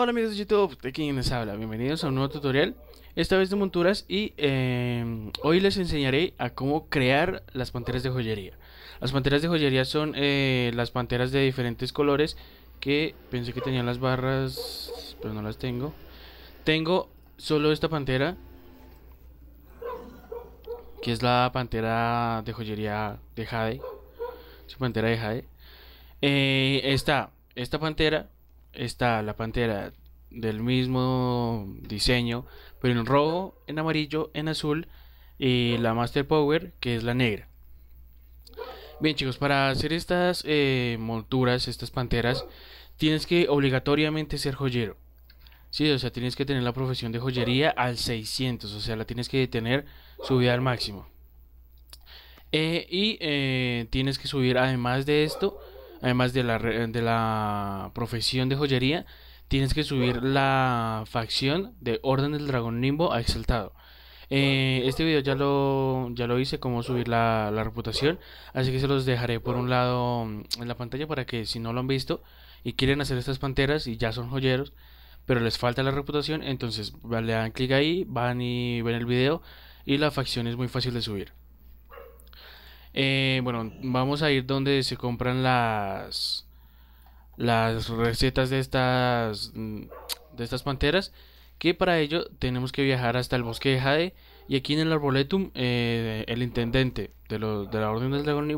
Hola amigos de YouTube, pues, de quien les habla, bienvenidos a un nuevo tutorial, esta vez de monturas y eh, hoy les enseñaré a cómo crear las panteras de joyería. Las panteras de joyería son eh, las panteras de diferentes colores que pensé que tenían las barras, pero no las tengo. Tengo solo esta pantera, que es la pantera de joyería de Jade, su pantera de Jade. Eh, esta pantera está la pantera del mismo diseño, pero en rojo, en amarillo, en azul y la Master Power que es la negra. Bien chicos, para hacer estas eh, monturas, estas panteras, tienes que obligatoriamente ser joyero. Sí, o sea, tienes que tener la profesión de joyería al 600, o sea, la tienes que tener subida al máximo. Eh, y eh, tienes que subir además de esto además de la, de la profesión de joyería, tienes que subir la facción de Orden del Dragón Nimbo a Exaltado. Eh, este video ya lo, ya lo hice, cómo subir la, la, reputación, así que se los dejaré por un lado mm, en la pantalla para que si no lo han visto y quieren hacer estas panteras y ya son joyeros, pero les falta la reputación, entonces le dan clic ahí, van y ven el video y la facción es muy fácil de subir. Eh, bueno, vamos a ir donde se compran las las recetas de estas mm, de estas panteras. Que para ello tenemos que viajar hasta el bosque de Jade. Y aquí en el Arboletum, eh, el intendente de, de, la Orden del Dragón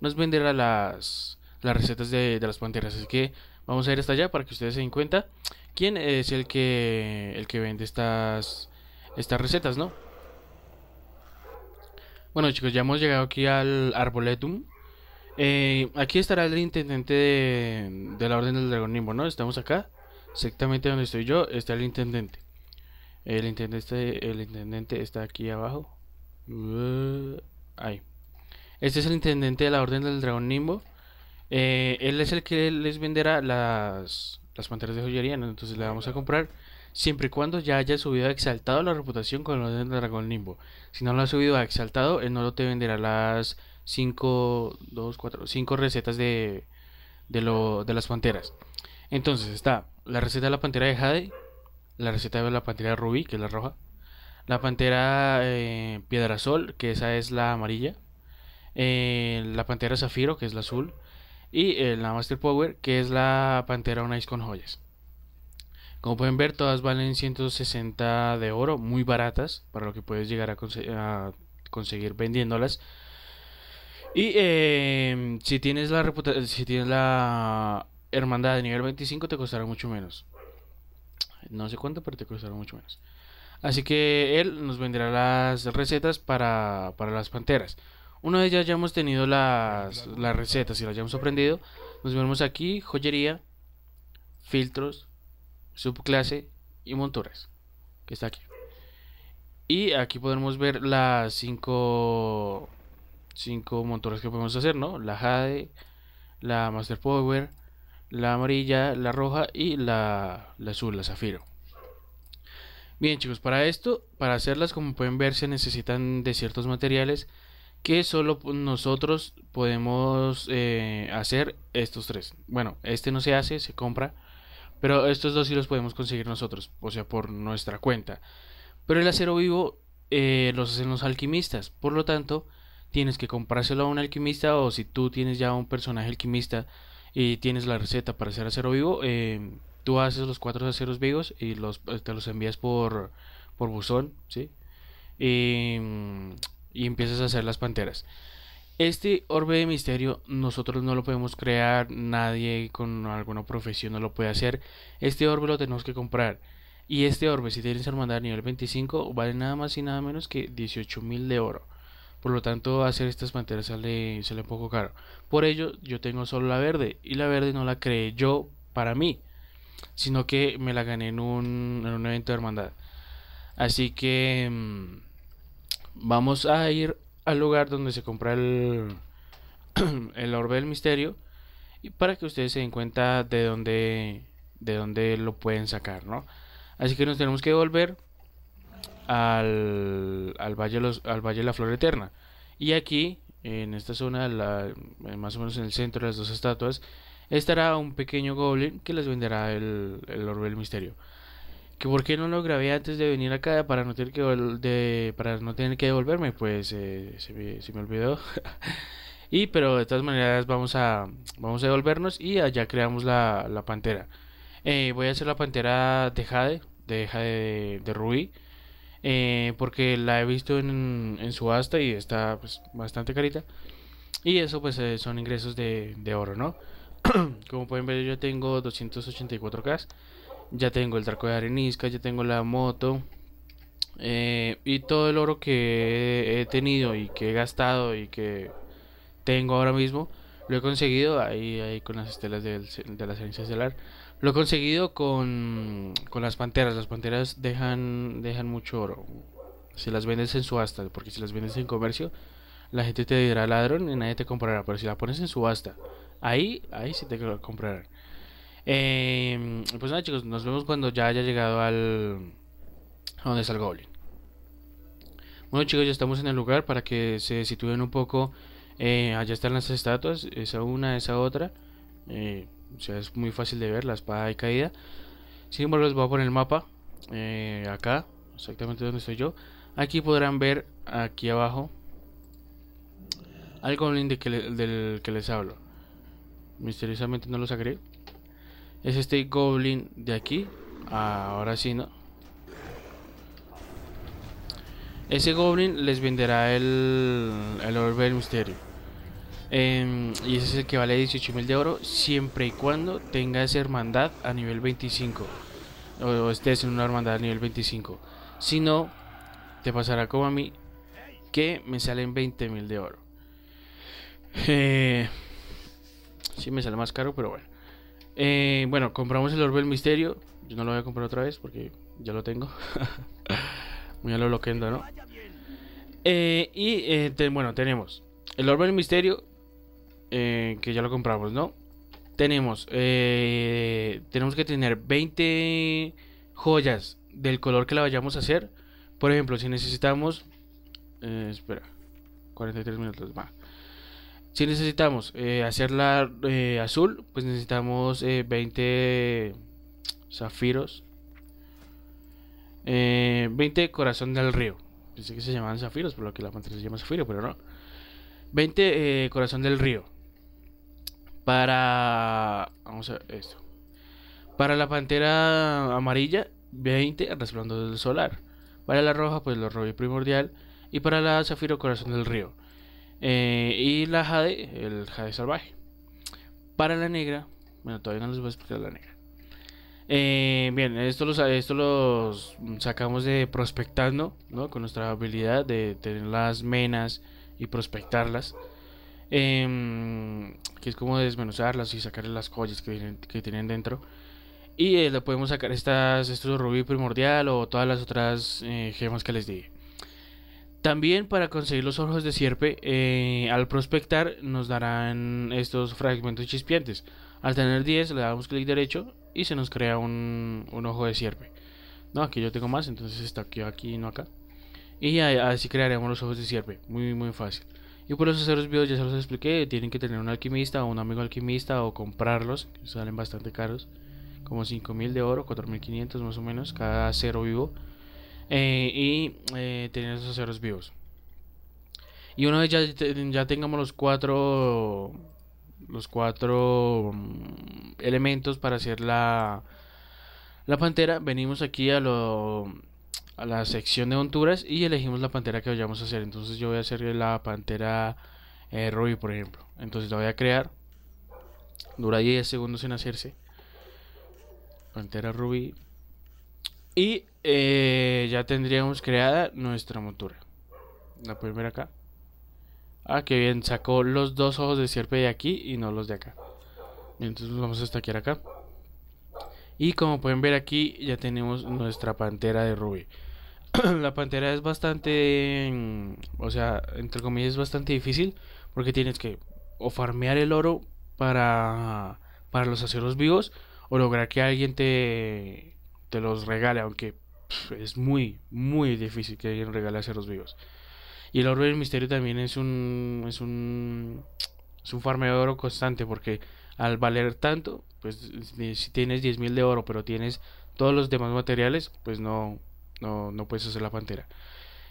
nos venderá las, las recetas de, de, las panteras. Así que vamos a ir hasta allá para que ustedes se den cuenta quién es el que, el que vende estas, estas recetas, ¿no? Bueno chicos, ya hemos llegado aquí al Arboletum. Eh, aquí estará el intendente de, la Orden del Dragón Nimbo, ¿no? Estamos acá, exactamente donde estoy yo, está el intendente. El intendente, está aquí abajo. Eh, ahí. Este es el intendente de la Orden del Dragón Nimbo. Eh, él es el que les venderá las, las panteras de joyería, ¿no? entonces le vamos a comprar siempre y cuando ya haya subido a exaltado la reputación con el dragón limbo. Si no lo ha subido a exaltado, él no te venderá las 5 2 4 recetas de de, lo, de las panteras. Entonces está la receta de la pantera de Jade, la receta de la pantera de Rubí, que es la roja, la pantera eh, Piedra Sol, que esa es la amarilla, eh, la pantera Zafiro, que es la azul, y eh, la Master Power, que es la pantera ice con Joyas. Como pueden ver, todas valen 160 de oro, muy baratas para lo que puedes llegar a, a conseguir vendiéndolas. Y em, si tienes la si tienes la hermandad de nivel 25 te costará mucho menos. No sé cuánto, pero te costará mucho menos. Así que él nos vendrá las recetas para, las panteras. Una vez ya hemos tenido las, las recetas y las hayamos aprendido. Nos vemos aquí, joyería, filtros, subclase y monturas, que está aquí. Y aquí podemos ver las cinco, cinco monturas que podemos hacer, ¿no? La Jade, la Master Power, la amarilla, la roja y la, la azul, la zafiro. Bien chicos, para esto, para hacerlas como pueden ver se necesitan de ciertos materiales que solo nosotros podemos eh, hacer estos tres. Bueno, este no se hace, se compra pero estos dos sí los podemos conseguir nosotros, o sea, por nuestra cuenta. Pero el acero vivo eh, los hacen los alquimistas, por lo tanto, tienes que comprárselo a un alquimista o si tú tienes ya un personaje alquimista y tienes la receta para hacer acero vivo, eh, tú haces los cuatro aceros vivos y los, eh, te los envías por, por buzón, ¿sí? y empiezas a hacer las panteras. Este orbe de misterio nosotros no lo podemos crear, nadie con alguna profesión no lo puede hacer. Este orbe lo tenemos que comprar. Y este orbe, si tienes hermandad nivel 25, vale nada más y nada menos que 18.000 de oro. Por lo tanto, hacer estas panteras sale, un poco caro. Por ello, yo tengo solo la verde. Y la verde no la creé yo para mí, sino que me la gané en un, en un evento de hermandad. Así que mm, vamos a ir al lugar donde se compra el, el orbe del misterio y para que ustedes se den cuenta de dónde de dónde lo pueden sacar, ¿no? Así que nos tenemos que volver al, al, valle, los, al valle de la Flor Eterna. Y aquí, en esta zona, la, eh, más o menos en el centro de las dos estatuas, estará un pequeño goblin que les venderá el, el orbe del misterio que por qué no lo grabé antes de venir acá para no tener que, de, para no tener que devolverme, pues eh, se, me, olvidó. y pero de todas maneras vamos a, vamos a devolvernos y allá creamos la, la pantera. Eh, voy a hacer la pantera de Jade, de Jade de, de eh, porque la he visto en, en subasta y está pues, bastante carita. Y eso pues son ingresos de, de oro, ¿no? Como pueden ver yo tengo 284k ya tengo el traco de Arenisca, ya tengo la moto. Eh, y todo el oro que he tenido y que he gastado y que tengo ahora mismo, lo he conseguido ahí, ahí con las estelas de, la ciencia estelar. Lo he conseguido con, las panteras. Las panteras dejan, dejan mucho oro. Si las vendes en subasta, porque si las vendes en comercio, la gente te dirá ladrón y nadie te comprará. Pero si la pones en subasta, ahí, ahí sí te comprarán. Em, pues nada, chicos, nos vemos cuando ya haya llegado al. a donde está el Bueno, chicos, ya estamos en el lugar para que se sitúen un poco. Eh, allá están las estatuas, esa una, esa otra. Eh, o sea, es muy fácil de ver, la espada y caída. Sin embargo, les voy a poner el mapa. Eh, acá, exactamente donde estoy yo. Aquí podrán ver, aquí abajo, Algo del que les hablo. Misteriosamente no lo sacré. Es este goblin de aquí. Ah, ahora sí, ¿no? Ese goblin les venderá el, el orbe del misterio. Em, y ese es el que vale 18.000 de oro siempre y cuando tengas hermandad a nivel 25. O, estés en una hermandad a nivel 25. Si no, te pasará como a mí que me salen 20.000 de oro. Si eh, sí me sale más caro, pero bueno. Eh, bueno, compramos el Orbe del Misterio. Yo no lo voy a comprar otra vez porque ya lo tengo. Muy a lo loquendo, ¿no? Eh, y eh, bueno, tenemos el Orbe del Misterio, que ya lo compramos, ¿no? Tenemos, tenemos que tener 20 joyas del color que la vayamos a hacer. Por ejemplo, si necesitamos... espera, 43 minutos, va. Si necesitamos eh, hacerla eh, azul, pues necesitamos 20 eh, zafiros. 20 corazón del río. Pensé que se llamaban zafiros, por lo que la pantera se llama zafiro, pero no. 20 corazón del río. Para... Vamos a ver esto. Para la pantera amarilla, 20 resplandor del solar. Para la roja, pues lo rojo primordial. Y para la zafiro corazón del río. Eh, y la Jade, el Jade salvaje. Para la negra, bueno, todavía no les voy a explicar la negra. Eh, bien, esto los, esto los sacamos de prospectando, Con nuestra habilidad de tener las menas y prospectarlas. Em, que es como desmenuzarlas y sacarle las joyas que tienen, que tienen dentro. Y eh, la podemos sacar estas, estos rubí primordial o todas las otras gemas que les di. También para conseguir los ojos de cierpe, eh, al prospectar nos darán estos fragmentos chispientes. Al tener 10 le damos clic derecho y se nos crea un, ojo de cierpe. No, aquí yo tengo más, entonces está aquí, aquí no acá. Y así crearemos los ojos de cierpe, muy muy fácil. Y por los aceros vivos ya se los expliqué, tienen que tener un alquimista o un amigo alquimista o comprarlos, que salen bastante caros, como 5000 de oro, 4500 más o menos, cada acero vivo. Eh, y eh, tener los ceros vivos. Y una vez ya, tengamos los cuatro los cuatro mm, elementos para hacer la, la pantera, venimos aquí a, lo, a la sección de honturas y elegimos la pantera que vayamos a hacer. Entonces yo voy a hacer la pantera eh, Ruby, por ejemplo. Entonces la voy a crear. Dura 10 segundos en hacerse. Pantera Ruby. Y eh, ya tendríamos creada nuestra montura. La primera acá. Ah, que bien, sacó los dos ojos de cierpe de aquí y no los de acá. Entonces vamos a estaquear acá. Y como pueden ver aquí ya tenemos nuestra pantera de rubí. la pantera es bastante, mm, o sea, entre comillas es bastante difícil porque tienes que o farmear el oro para, para los aceros vivos o lograr que alguien te, te los regale, aunque es muy, muy difícil que alguien regale los vivos. Y el oro del misterio también es un, es un, es de oro constante, porque al valer tanto, pues si tienes 10.000 de oro, pero tienes todos los demás materiales, pues no, no, puedes hacer la pantera.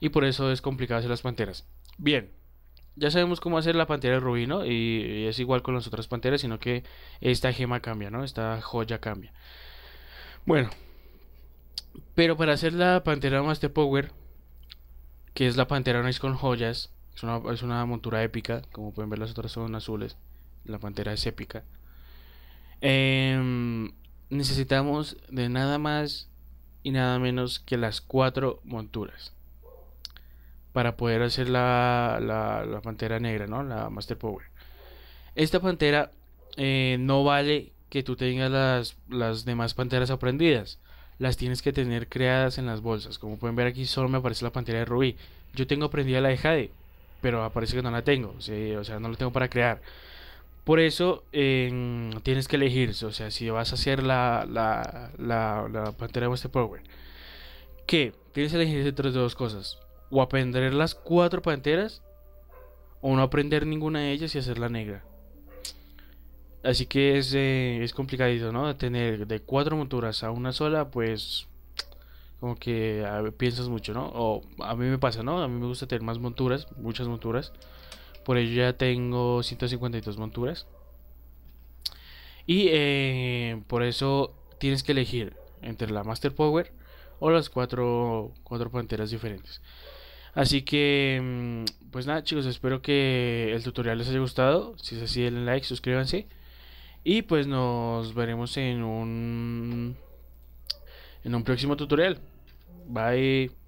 Y por eso es complicado hacer las panteras. Bien, ya sabemos cómo hacer la pantera de rubino Y, es igual con las otras panteras, sino que esta gema cambia, ¿no? Esta joya cambia. Bueno, pero para hacer la Pantera Master Power, que es la Pantera nice con joyas, es una, montura épica, como pueden ver las otras son azules, la Pantera es épica. Em, necesitamos de nada más y nada menos que las cuatro monturas para poder hacer la, Pantera Negra, ¿no? La Master Power. Esta Pantera eh, no vale que tú tengas las demás Panteras aprendidas las tienes que tener creadas en las bolsas. Como pueden ver aquí solo me aparece la pantera de rubí Yo tengo aprendida la de Jade, pero aparece que no la tengo, o sea, no la tengo para crear. Por eso em, tienes que elegir, o sea, si vas a hacer la, la, la, de Master Power, que tienes que elegir entre dos cosas, o aprender las cuatro panteras, o no aprender ninguna de ellas y hacerla negra. Así que es, eh, es complicadito, ¿no? Tener de cuatro monturas a una sola, pues como que piensas mucho, ¿no? O a mí me pasa, ¿no? A mí me gusta tener más monturas, muchas monturas. Por ello ya tengo 152 monturas. Y eh, por eso tienes que elegir entre la Master Power o las cuatro, cuatro panteras diferentes. Así que, mm, pues nada chicos, espero que el tutorial les haya gustado. Si es así, denle like, suscríbanse. Y pues nos veremos en un, en un próximo tutorial. Bye.